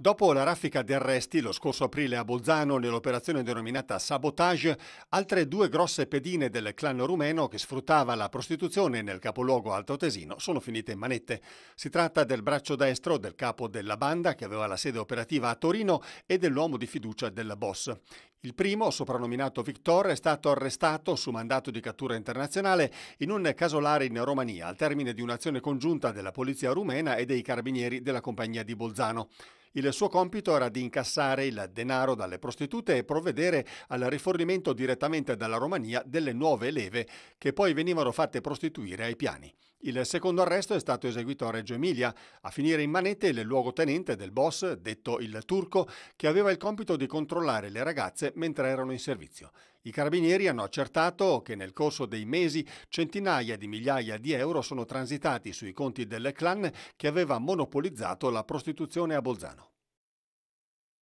Dopo la raffica di arresti lo scorso aprile a Bolzano nell'operazione denominata Sabotage, altre due grosse pedine del clan rumeno che sfruttava la prostituzione nel capoluogo Alto Tesino sono finite in manette. Si tratta del braccio destro del capo della banda che aveva la sede operativa a Torino e dell'uomo di fiducia del boss. Il primo, soprannominato Victor, è stato arrestato su mandato di cattura internazionale in un casolare in Romania al termine di un'azione congiunta della polizia rumena e dei carabinieri della compagnia di Bolzano. Il suo compito era di incassare il denaro dalle prostitute e provvedere al rifornimento direttamente dalla Romania delle nuove leve che poi venivano fatte prostituire ai piani. Il secondo arresto è stato eseguito a Reggio Emilia. A finire in manette il luogotenente del boss, detto il turco, che aveva il compito di controllare le ragazze mentre erano in servizio. I carabinieri hanno accertato che nel corso dei mesi centinaia di migliaia di euro sono transitati sui conti del clan che aveva monopolizzato la prostituzione a Bolzano.